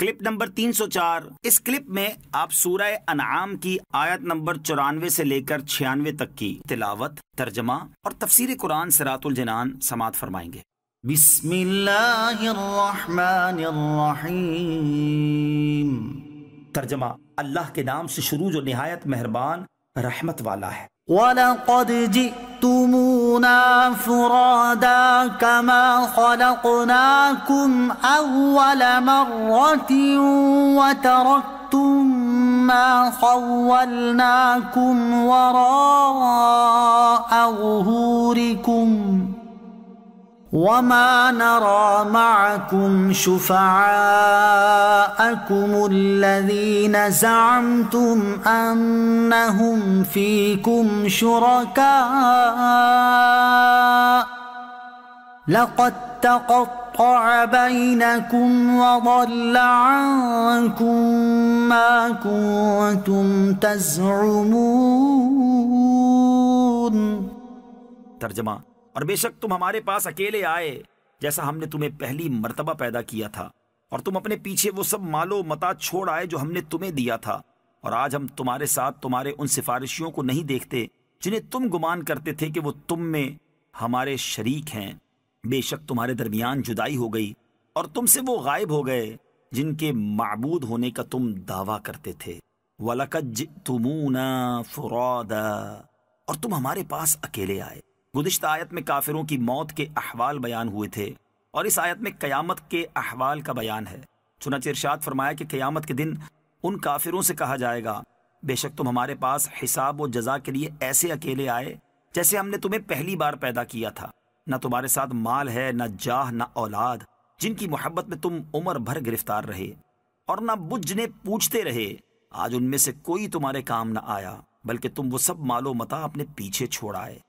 clip number 304 इस clip में आप सूरह अनाम की आयत नंबर चौरानवे से लेकर छियानवे तक की तिलावत तर्जमा और तफसीर कुरान सरातुल जनान समात फरमाएंगे बिस्मिल्लाहिर्रहमानिर्रहीम तर्जमा अल्लाह के नाम से शुरू जो निहायत मेहरबान रहमत वाला है يأتونا فرادا كما خلقناكم أول مرة وتركتم ما خولناكم وراء ظهوركم وما نرى معكم شفعاءكم الذين زعمتم انهم فيكم شركاء لقد تقطع بينكم وضل عنكم ما كنتم تزعمون ترجمه और बेशक तुम हमारे पास अकेले आए जैसा हमने तुम्हें पहली मर्तबा पैदा किया था और तुम अपने पीछे वो सब मालो मता छोड़ आए जो हमने तुम्हें दिया था और आज हम तुम्हारे साथ तुम्हारे उन सिफारिशियों को नहीं देखते जिन्हें तुम गुमान करते थे कि वो तुम में हमारे शरीक हैं बेशक तुम्हारे दरमियान जुदाई हो गई और तुमसे वो गायब हो गए जिनके मबूद होने का तुम दावा करते थे वलकज तुमूना फुरौदा और तुम हमारे पास अकेले आए गुजशत आयत में काफिरों की मौत के अहवाल बयान हुए थे और इस आयत में क़यामत के अहवाल का बयान है चुनाच इरशाद फरमाया कि क़यामत के दिन उन काफिरों से कहा जाएगा बेशक तुम हमारे पास हिसाब व जजा के लिए ऐसे अकेले आए जैसे हमने तुम्हें पहली बार पैदा किया था न तुम्हारे साथ माल है न जाह न औलाद जिनकी मोहब्बत में तुम उम्र भर गिरफ्तार रहे और न बुझने पूछते रहे आज उनमें से कोई तुम्हारे काम न आया बल्कि तुम वो सब मालो मता अपने पीछे छोड़ आए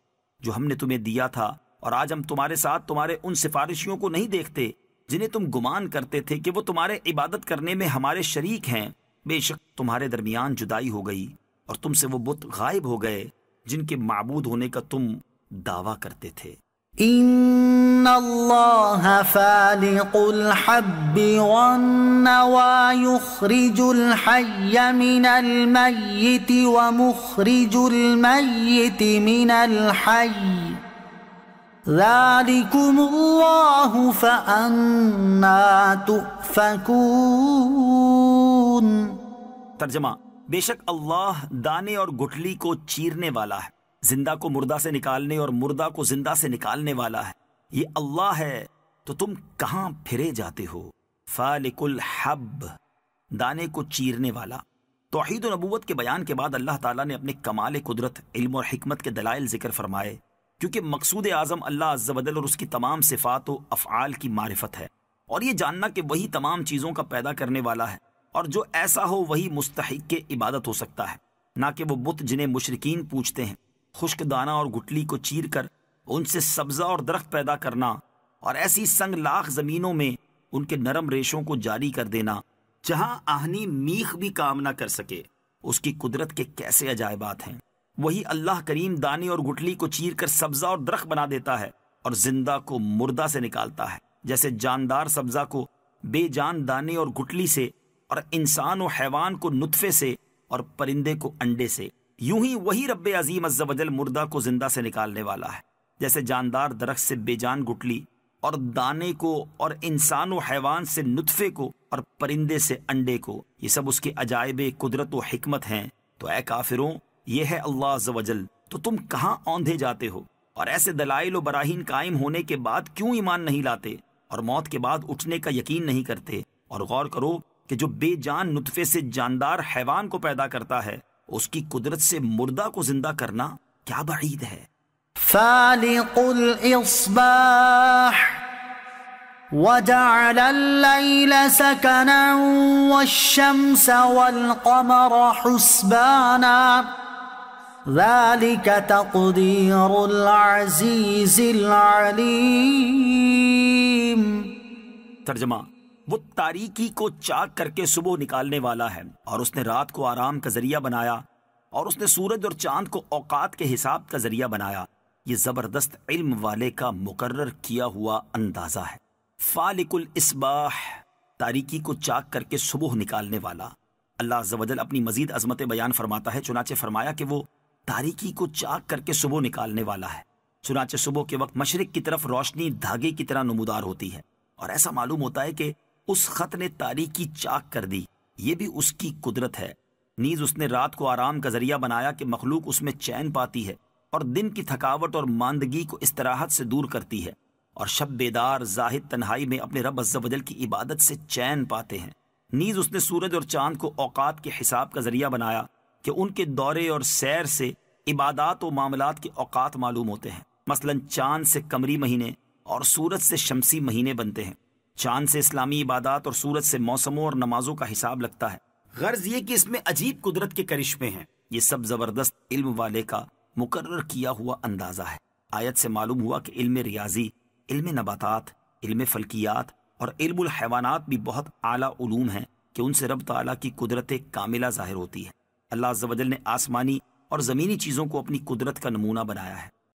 जो हमने तुम्हें दिया था और आज हम तुम्हारे साथ तुम्हारे उन सिफारिशियों को नहीं देखते जिन्हें तुम गुमान करते थे कि वो तुम्हारे इबादत करने में हमारे शरीक हैं बेशक तुम्हारे दरमियान जुदाई हो गई और तुमसे वो बुत गायब हो गए जिनके मबूद होने का तुम दावा करते थे इन ان الله فالق الحب والنوى يخرج الحي من الميت ومخرج الميت من الحي ذلكم الله فانا تؤفكون ترجمة بشك الله داني دانے اور گٹلی کو چیرنے والا ہے زندہ کو مردہ سے نکالنے اور مردہ کو زندہ سے نکالنے والا ہے ये अल्लाह है तो तुम कहाँ फिरे जाते हो फालिकुल हब दाने को चीरने वाला तोहद नबूवत के बयान के बाद अल्लाह ताला ने अपने कमाल कुदरत इल्म और हमत के दलाइल जिक्र फरमाए क्योंकि मकसूद आज़म अल्लाह अज्जबदल और उसकी तमाम सिफात व अफ़ाल की मारफत है और ये जानना कि वही तमाम चीज़ों का पैदा करने वाला है और जो ऐसा हो वही मुस्तक के इबादत हो सकता है ना कि वह बुत जिन्हें मुशरकिन पूछते हैं खुश्क दाना और गुटली को चीर कर उनसे सब्जा और दरख्त पैदा करना और ऐसी संग लाख जमीनों में उनके नरम रेशों को जारी कर देना जहां आहनी मीख भी काम ना कर सके उसकी कुदरत के कैसे अजायबात हैं वही अल्लाह करीम दाने और गुटली को चीर कर सब्जा और दरख्त बना देता है और जिंदा को मुर्दा से निकालता है जैसे जानदार सब्जा को बेजान दाने और गुटली से और इंसान और हैवान को नुतफे से और परिंदे को अंडे से यूं ही वही रब अजीम अज्जा मुर्दा को जिंदा से निकालने वाला है जैसे जानदार दरख्त से बेजान गुटली और दाने को और इंसान व हैवान से नुतफ़े को और परिंदे से अंडे को ये सब उसके अजायब कुदरत व हमत हैं तो ए काफिरों ये है अल्लाह जवजल तो तुम कहाँ औंधे जाते हो और ऐसे दलाइल और बराहीन कायम होने के बाद क्यों ईमान नहीं लाते और मौत के बाद उठने का यकीन नहीं करते और गौर करो कि जो बेजान नुतफ़े से जानदार हैवान को पैदा करता है उसकी कुदरत से मुर्दा को जिंदा करना क्या बड़ी है فالق الإصباح وجعل الليل سكنا والشمس والقمر حسبانا ذلك تقدير العزيز العليم ترجمہ وہ تاریکی کو چاک کر کے صبح نکالنے والا ہے اور اس نے رات کو آرام کا ذریعہ بنایا اور اس نے سورج اور چاند کو اوقات کے حساب کا ذریعہ بنایا ये ज़बरदस्त इल्म वाले का मुकर्र किया हुआ अंदाज़ा है फालिकुल इसबाह तारीकी को चाक करके सुबह निकालने वाला अल्लाह जवजल अपनी मजीद अजमत बयान फरमाता है चुनाचे फरमाया कि वो तारीकी को चाक करके सुबह निकालने वाला है चुनाचे सुबह के वक्त मशरक की तरफ रोशनी धागे की तरह नमूदार होती है और ऐसा मालूम होता है कि उस खत ने तारीकी चाक कर दी ये भी उसकी कुदरत है नीज उसने रात को आराम का जरिया बनाया कि मखलूक उसमें चैन पाती है और दिन की थकावट और मांदगी को इस्तराहत से दूर करती है और शब बेदार जाहिद तन्हाई में अपने रब अज्जल की इबादत से चैन पाते हैं नीज उसने सूरज और चांद को औकात के हिसाब का जरिया बनाया कि उनके दौरे और सैर से इबादत और मामलात के औकात मालूम होते हैं मसलन चांद से कमरी महीने और सूरज से शमसी महीने बनते हैं चांद से इस्लामी इबादत और सूरज से मौसमों और नमाजों का हिसाब लगता है गर्ज ये कि इसमें अजीब कुदरत के करिश्मे हैं ये सब जबरदस्त इल्म वाले का मुकर किया हुआ अंदाज़ा है आयत से मालूम हुआ कि इल्म रियाजी इल्म नबातात इल्म फल्कियात और इल्म हैवानात भी बहुत आला उलूम है कि उनसे रब तला की कुदरत कामिला ज़ाहिर होती है अल्लाह ने आसमानी और ज़मीनी चीज़ों को अपनी कुदरत का नमूना बनाया है